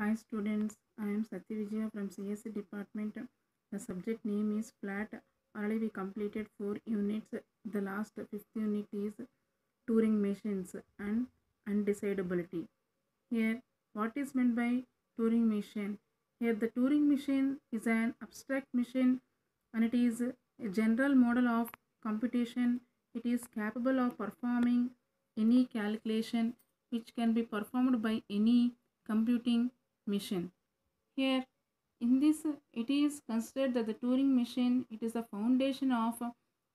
Hi students, I am Sathi Vijaya from CSE department. The subject name is flat. Already we completed 4 units. The last fifth unit is Turing machines and undecidability. Here, what is meant by Turing machine? Here the Turing machine is an abstract machine and it is a general model of computation. It is capable of performing any calculation which can be performed by any computing machine. Here in this it is considered that the Turing machine it is the foundation of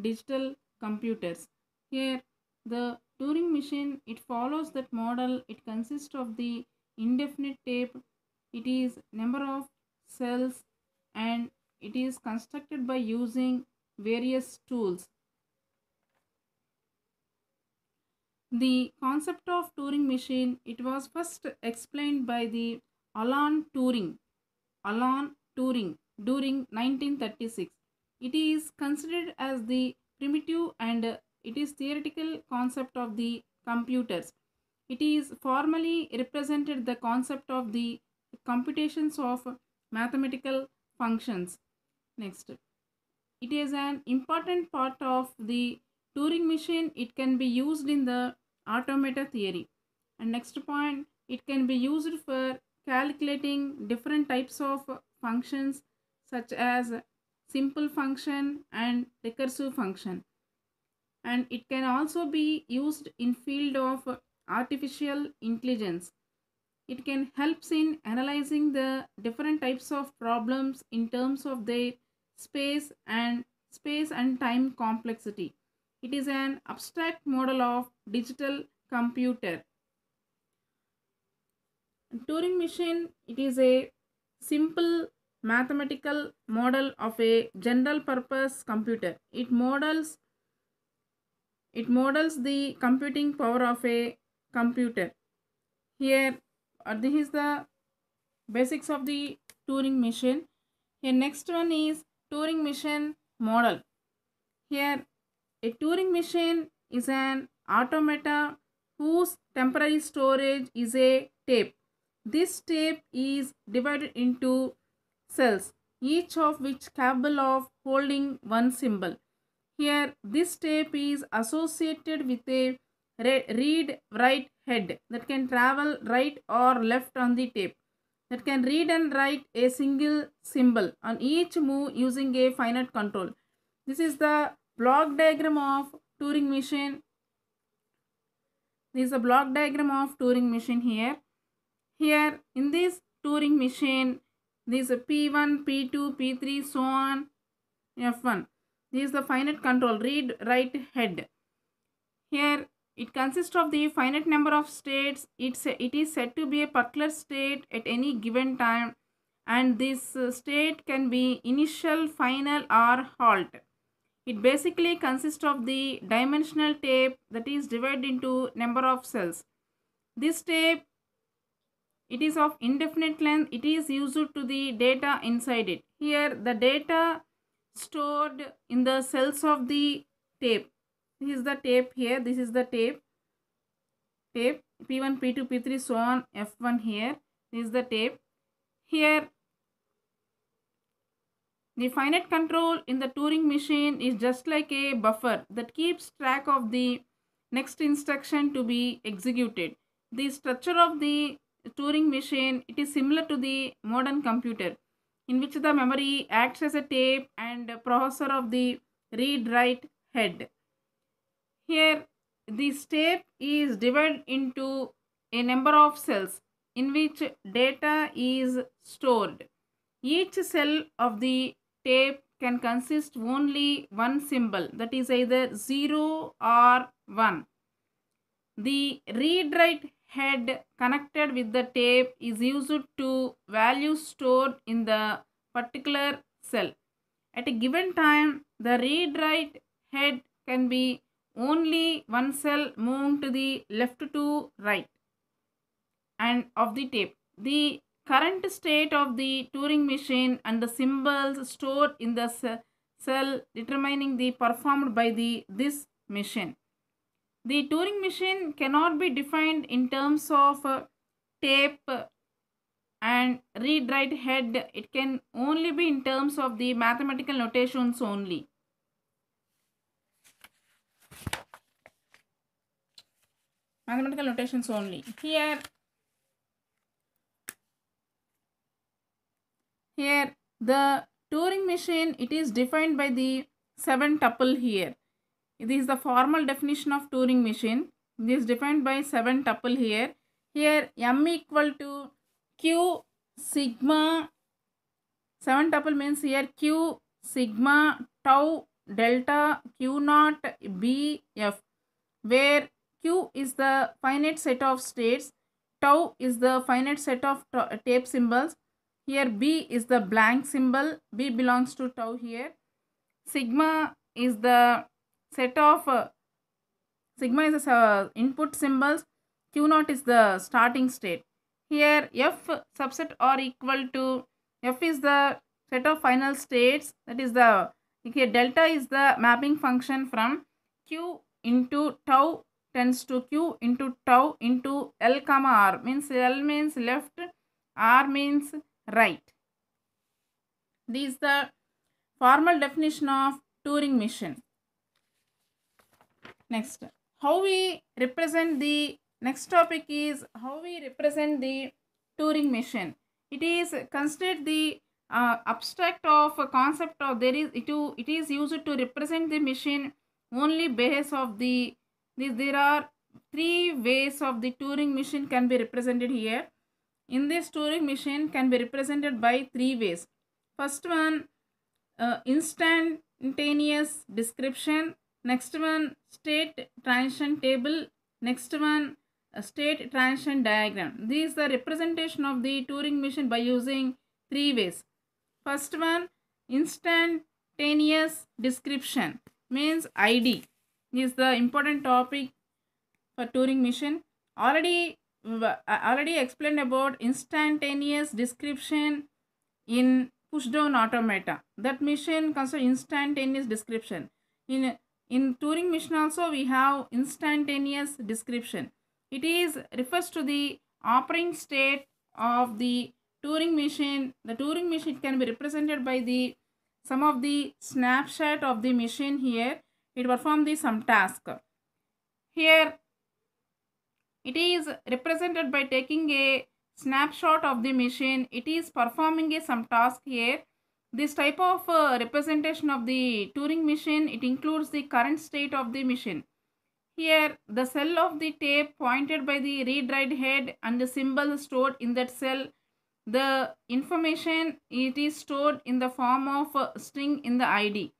digital computers. Here the Turing machine it follows that model it consists of the indefinite tape it is number of cells and it is constructed by using various tools. The concept of Turing machine it was first explained by the Alan Turing. Alan Turing during 1936. It is considered as the primitive and it is theoretical concept of the computers. It is formally represented the concept of the computations of mathematical functions. Next. It is an important part of the Turing machine. It can be used in the automata theory. And next point, it can be used for calculating different types of functions such as simple function and recursive function and it can also be used in field of artificial intelligence it can helps in analyzing the different types of problems in terms of their space and space and time complexity it is an abstract model of digital computer Turing machine, it is a simple mathematical model of a general purpose computer. It models it models the computing power of a computer. Here, uh, this is the basics of the Turing machine. Here next one is Turing machine model. Here a Turing machine is an automata whose temporary storage is a tape. This tape is divided into cells, each of which capable of holding one symbol. Here, this tape is associated with a read-write head that can travel right or left on the tape, that can read and write a single symbol on each move using a finite control. This is the block diagram of Turing machine. This is a block diagram of Turing machine here. Here in this Turing machine, this P1, P2, P3, so on, F1. This is the finite control, read, write, head. Here it consists of the finite number of states. It's a, it is said to be a particular state at any given time and this uh, state can be initial, final or halt. It basically consists of the dimensional tape that is divided into number of cells. This tape it is of indefinite length. It is used to the data inside it. Here the data stored in the cells of the tape. This is the tape here. This is the tape. Tape P1, P2, P3, so on, F1 here. This is the tape. Here the finite control in the Turing machine is just like a buffer that keeps track of the next instruction to be executed. The structure of the Turing machine, it is similar to the modern computer in which the memory acts as a tape and processor of the read-write head. Here, this tape is divided into a number of cells in which data is stored. Each cell of the tape can consist only one symbol that is either 0 or 1. The read-write head connected with the tape is used to value stored in the particular cell. At a given time, the read-write head can be only one cell moving to the left to right and of the tape. The current state of the Turing machine and the symbols stored in the cell determining the performed by the this machine. The Turing machine cannot be defined in terms of uh, tape and read write head. It can only be in terms of the mathematical notations only. Mathematical notations only. Here, here the Turing machine, it is defined by the 7 tuple here. This is the formal definition of Turing machine. This is defined by 7 tuple here. Here m equal to q sigma 7 tuple means here q sigma tau delta q naught b f where q is the finite set of states tau is the finite set of tape symbols here b is the blank symbol b belongs to tau here sigma is the set of uh, sigma is the uh, input symbols, q naught is the starting state. Here f subset or equal to f is the set of final states that is the here delta is the mapping function from q into tau tends to q into tau into l comma r means l means left r means right. This is the formal definition of Turing machine. Next, how we represent the, next topic is how we represent the Turing machine. It is considered the uh, abstract of a concept of there is it, it is used to represent the machine only base of the, there are three ways of the Turing machine can be represented here. In this Turing machine can be represented by three ways. First one, uh, instantaneous description. Next one, state transition table. Next one, state transition diagram. These is the representation of the Turing machine by using three ways. First one, instantaneous description means ID is the important topic for Turing machine. Already, uh, already explained about instantaneous description in pushdown automata. That machine consists instantaneous description. In in Turing machine also we have instantaneous description. It is refers to the operating state of the Turing machine. The Turing machine can be represented by the some of the snapshot of the machine here. It performs the some task. Here it is represented by taking a snapshot of the machine. It is performing a some task here this type of uh, representation of the Turing machine, it includes the current state of the machine. Here, the cell of the tape pointed by the read-write head and the symbol stored in that cell. The information, it is stored in the form of a string in the ID.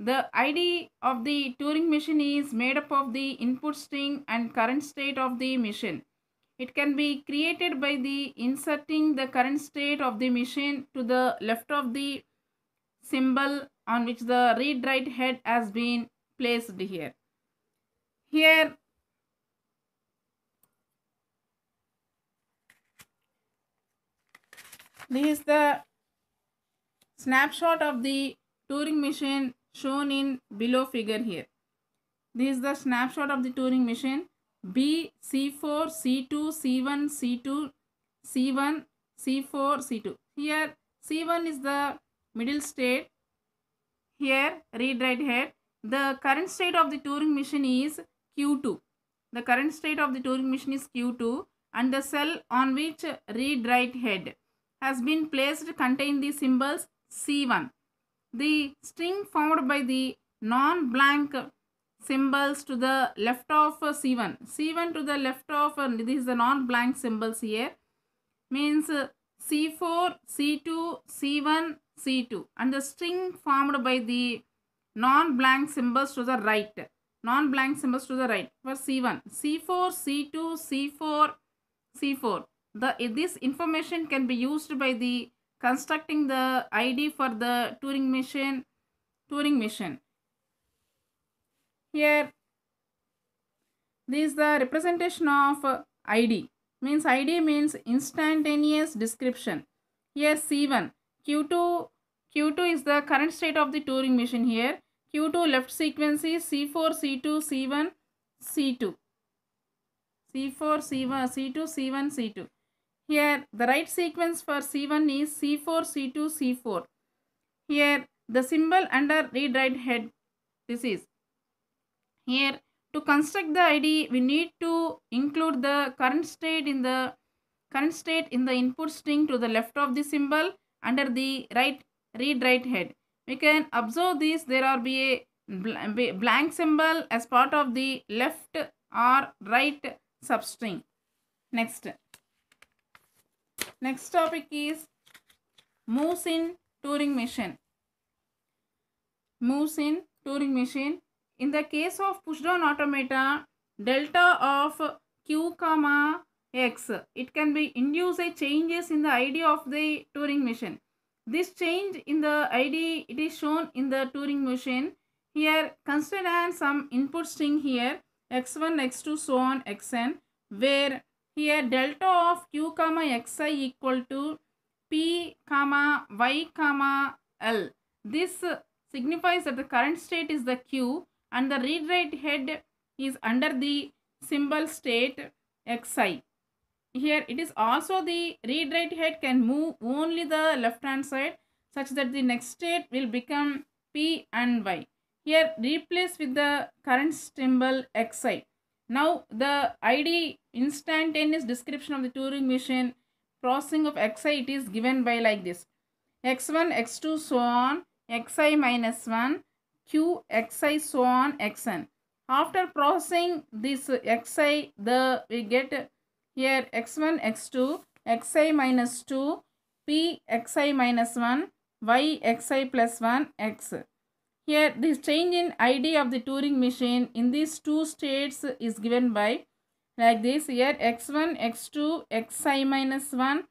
The ID of the Turing machine is made up of the input string and current state of the machine. It can be created by the inserting the current state of the machine to the left of the symbol on which the read-write head has been placed here. Here, this is the snapshot of the Turing machine shown in below figure here. This is the snapshot of the Turing machine. B C4, C2, C1, C2, C1, C4, C2. Here C1 is the middle state. Here read right head. The current state of the Turing machine is Q2. The current state of the Turing machine is Q2 and the cell on which read right head has been placed contain the symbols C1. The string formed by the non-blank symbols to the left of C1. Uh, C1 to the left of, uh, this is the non-blank symbols here, means C4, C2, C1, C2 and the string formed by the non-blank symbols to the right. Non-blank symbols to the right for C1. C4, C2, C4, C4. The, uh, this information can be used by the constructing the ID for the Turing machine, Turing machine. Here, this is the representation of uh, ID. Means ID means instantaneous description. Here C1. Q2, Q2 is the current state of the Turing machine here. Q2 left sequence is C4, C2, C1, C2. C4, C1, C2, C1, C2. Here, the right sequence for C1 is C4, C2, C4. Here, the symbol under read-write head, this is. Here, to construct the ID, we need to include the current state in the current state in the input string to the left of the symbol under the right read write head. We can observe this there are be a blank symbol as part of the left or right substring. Next. Next topic is moves in Turing machine. Moves in Turing machine. In the case of pushdown automata, delta of Q comma X, it can be induce a changes in the ID of the Turing machine. This change in the ID, it is shown in the Turing machine. Here, consider some input string here, x1, x2, so on, xn, where here delta of q comma xi equal to p comma y comma l. This signifies that the current state is the q and the read write head is under the symbol state xi. Here it is also the read write head can move only the left hand side such that the next state will become P and Y. Here replace with the current symbol xi. Now the ID instantaneous description of the Turing machine processing of xi it is given by like this x1 x2 so on xi minus 1 Q, Xi, so on, Xn. After processing this Xi, the, we get here X1, X2, Xi minus 2, P, Xi minus 1, Y, Xi plus 1, X. Here, this change in ID of the Turing machine in these two states is given by like this here x1, x2, xi minus 1,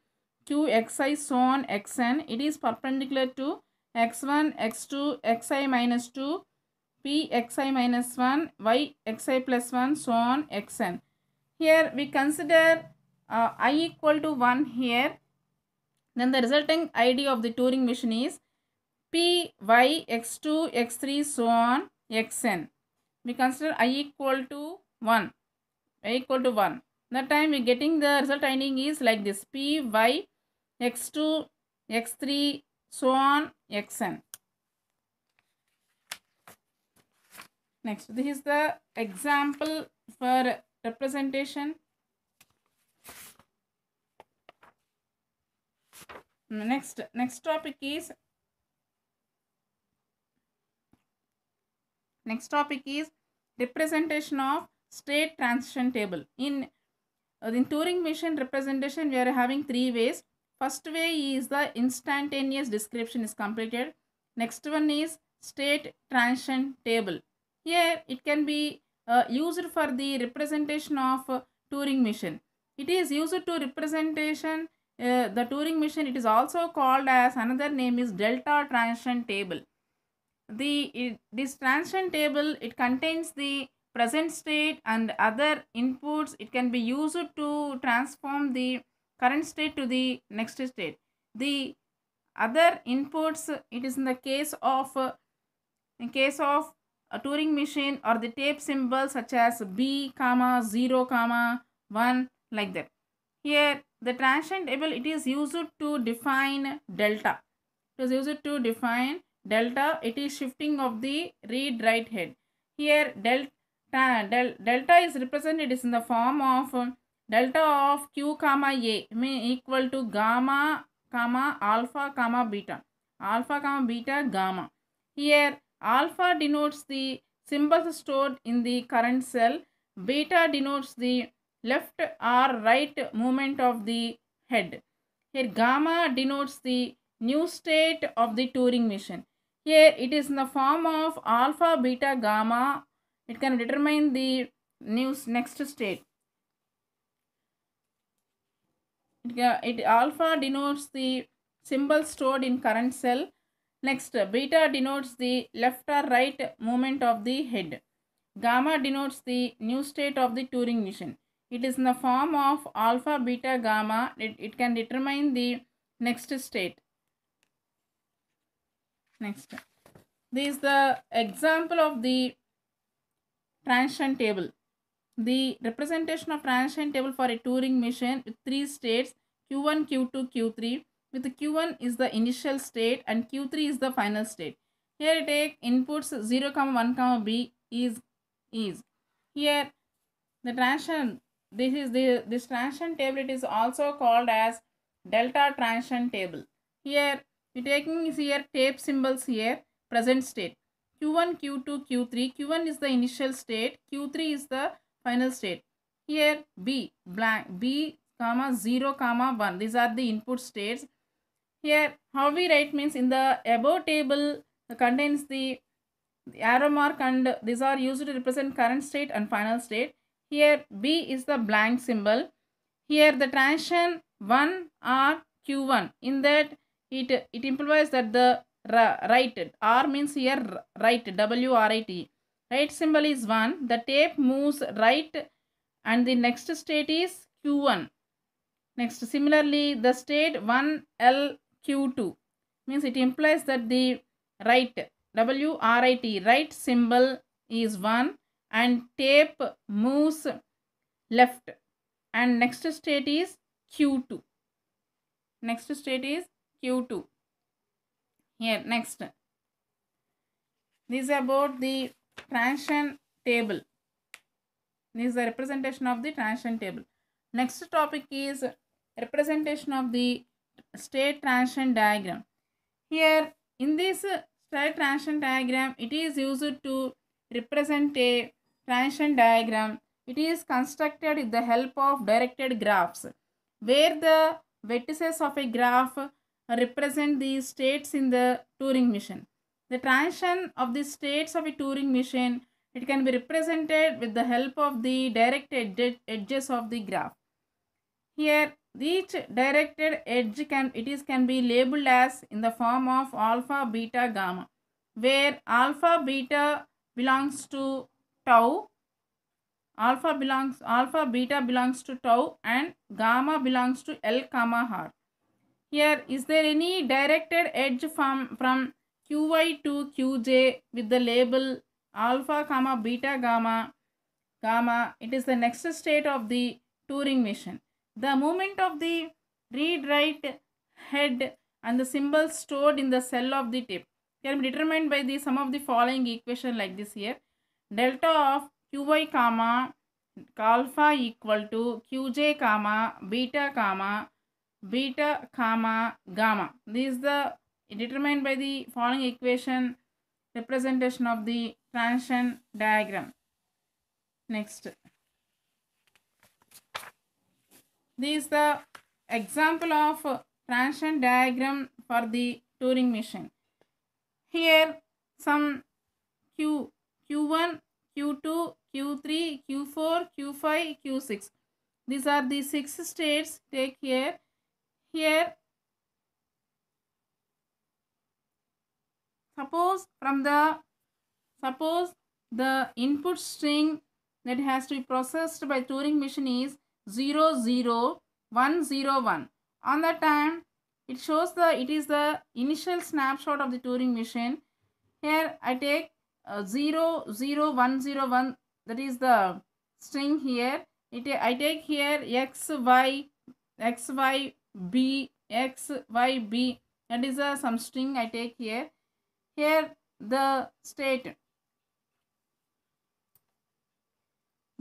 2 xi so on xn. It is perpendicular to x1, x2, xi minus 2, p xi minus 1, y xi plus 1, so on xn. Here we consider uh, i equal to 1 here. Then the resulting ID of the Turing machine is p, y, x2, x3, so on xn. We consider i equal to 1, i equal to 1. That time we getting the result finding is like this p, y, x2, x3, so on xn. Next, this is the example for representation. Mm, next, next topic is next topic is representation of state transition table. In uh, in Turing machine representation, we are having three ways First way is the instantaneous description is completed. Next one is state transition table. Here it can be uh, used for the representation of uh, Turing machine. It is used to representation uh, the Turing machine. It is also called as another name is delta transition table. The it, this transition table it contains the present state and other inputs. It can be used to transform the current state to the next state. The other inputs, it is in the case of, uh, in case of a Turing machine or the tape symbol such as B, comma, 0, comma, 1 like that. Here the transient table. it is used to define delta. It is used to define delta. It is shifting of the read right head. Here delta, del, delta is represented is in the form of uh, delta of q comma a mean equal to gamma comma alpha comma beta alpha comma beta gamma here alpha denotes the symbols stored in the current cell beta denotes the left or right movement of the head here gamma denotes the new state of the Turing machine. Here it is in the form of alpha, beta, gamma. It can determine the new next state. It, it alpha denotes the symbol stored in current cell. Next, beta denotes the left or right movement of the head. Gamma denotes the new state of the Turing machine. It is in the form of alpha, beta, gamma. It, it can determine the next state. Next, this is the example of the transition table the representation of transition table for a Turing machine with three states Q1, Q2, Q3 with Q1 is the initial state and Q3 is the final state. Here I take inputs 0, comma 1, comma B is is. Here the transition this is the this transition table it is also called as delta transition table. Here we taking is here tape symbols here present state. Q1, Q2, Q3. Q1 is the initial state. Q3 is the final state. Here B blank B comma 0 comma 1. These are the input states. Here how we write means in the above table contains the, arrow mark and these are used to represent current state and final state. Here B is the blank symbol. Here the transition 1 R Q one In that it, it implies that the right. R means here right. W-R-I-T. Right symbol is 1. The tape moves right and the next state is Q1. Next, similarly, the state 1LQ2 means it implies that the right, W-R-I-T, right symbol is 1 and tape moves left and next state is Q2. Next state is Q2. Here, next. This is about the transition table. This is the representation of the transition table. Next topic is representation of the state transition diagram. Here in this state transition diagram, it is used to represent a transition diagram. It is constructed with the help of directed graphs where the vertices of a graph represent the states in the Turing machine. The transition of the states of a Turing machine, it can be represented with the help of the directed edges of the graph. Here, each directed edge can, it is can be labeled as in the form of alpha, beta, gamma, where alpha, beta belongs to tau, alpha belongs, alpha, beta belongs to tau and gamma belongs to L, comma, r. Here, is there any directed edge from, from qy to qj with the label alpha comma beta gamma gamma it is the next state of the Turing machine. The movement of the read write head and the symbols stored in the cell of the tip can be determined by the sum of the following equation like this here delta of qy comma alpha equal to qj comma beta comma beta comma gamma this is the determined by the following equation representation of the transition diagram. Next. This is the example of transition diagram for the Turing machine. Here some Q, Q1, Q2, Q3, Q4, Q5, Q6. These are the six states take here. Here Suppose from the, suppose the input string that has to be processed by Turing machine is 00101. On that time, it shows the, it is the initial snapshot of the Turing machine. Here I take uh, 00101, that is the string here. It, I take here x, y, x, y, b, x, y, b. That is uh, some string I take here. Here the state.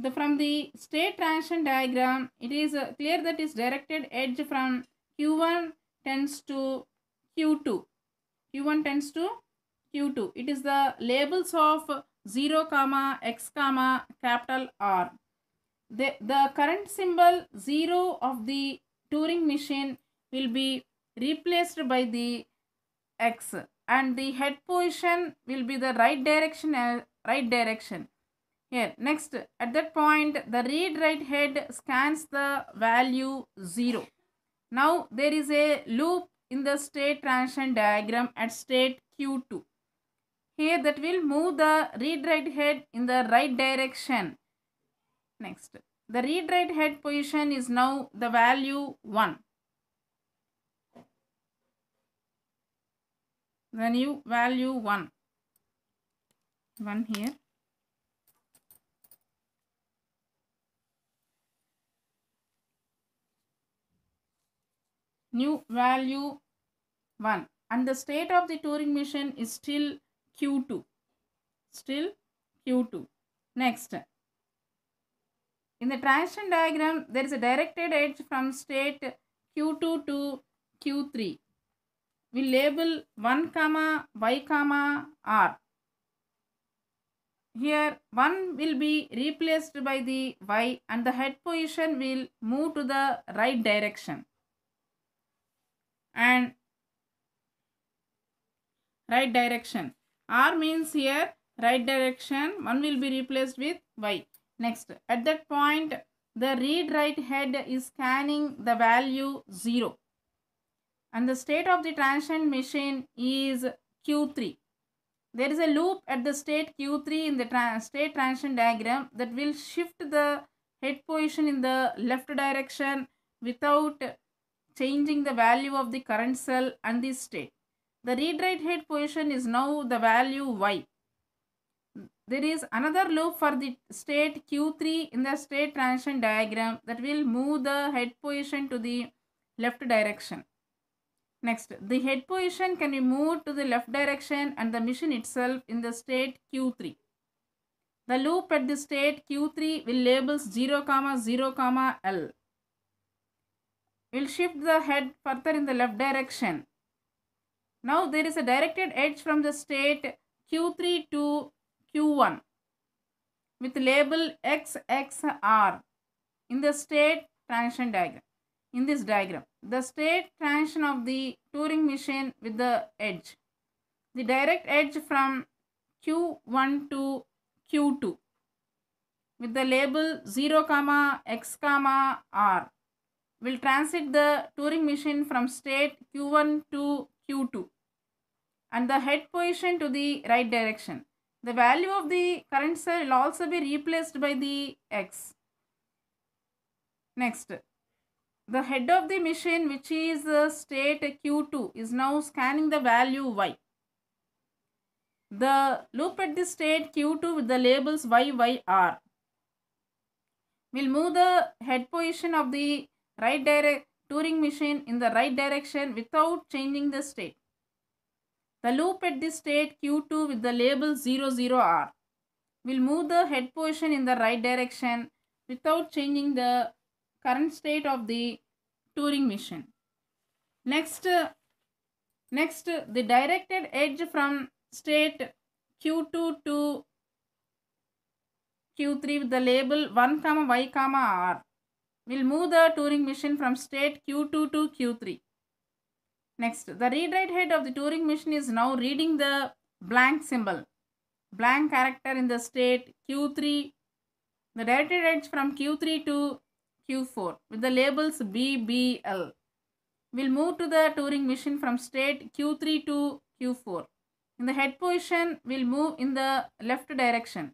The, from the state transition diagram, it is uh, clear that is directed edge from Q1 tends to Q2. Q1 tends to Q2. It is the labels of 0, comma, x, comma, capital R. The, the current symbol 0 of the Turing machine will be replaced by the x and the head position will be the right direction uh, right direction here next at that point the read write head scans the value 0 now there is a loop in the state transition diagram at state q2 here that will move the read write head in the right direction next the read write head position is now the value 1 The new value 1 1 here new value 1 and the state of the Turing machine is still Q2 still Q2 next in the transition diagram there is a directed edge from state Q2 to Q3 we label 1 comma y comma r. Here 1 will be replaced by the y and the head position will move to the right direction. And right direction. R means here right direction 1 will be replaced with y. Next at that point the read write head is scanning the value 0 and the state of the transient machine is Q3. There is a loop at the state Q3 in the tra state transition diagram that will shift the head position in the left direction without changing the value of the current cell and the state. The read-write head position is now the value Y. There is another loop for the state Q3 in the state transition diagram that will move the head position to the left direction. Next, the head position can be moved to the left direction and the machine itself in the state Q3. The loop at the state Q3 will labels 0, comma 0, comma L. We'll shift the head further in the left direction. Now there is a directed edge from the state Q3 to Q1 with label XXR in the state transition diagram. In this diagram, the state transition of the Turing machine with the edge. The direct edge from Q1 to Q2 with the label 0, comma x, comma r will transit the Turing machine from state Q1 to Q2 and the head position to the right direction. The value of the current cell will also be replaced by the x. Next, the head of the machine which is uh, state Q2 is now scanning the value Y. The loop at the state Q2 with the labels Y, Y, R. will move the head position of the right direct Turing machine in the right direction without changing the state. The loop at the state Q2 with the label 00R will move the head position in the right direction without changing the current state of the Turing machine. Next, next the directed edge from state Q2 to Q3 with the label 1, comma y, comma r will move the Turing machine from state Q2 to Q3. Next, the read-write head of the Turing machine is now reading the blank symbol, blank character in the state Q3. The directed edge from Q3 to Q4 with the labels BBL. We'll move to the Turing machine from state Q3 to Q4. In the head position, we'll move in the left direction.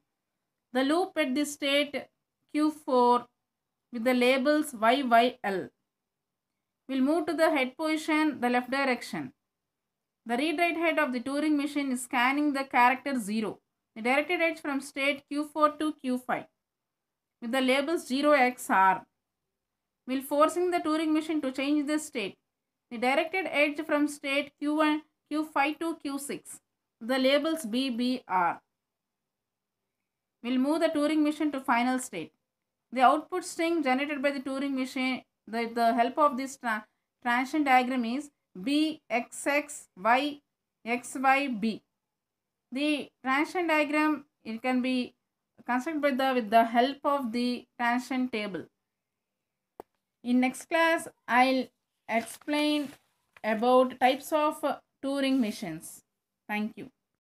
The loop at this state Q4 with the labels YYL. We'll move to the head position, the left direction. The read-write head of the Turing machine is scanning the character 0. The directed edge from state Q4 to Q5 with the labels 0XR will forcing the Turing machine to change the state. The directed edge from state Q1, Q5 to Q6, the labels BBR, will move the Turing machine to final state. The output string generated by the Turing machine, with the help of this tra transition diagram is B X X Y X Y B. The transition diagram, it can be constructed with the, with the help of the transition table. In next class, I'll explain about types of Turing machines. Thank you.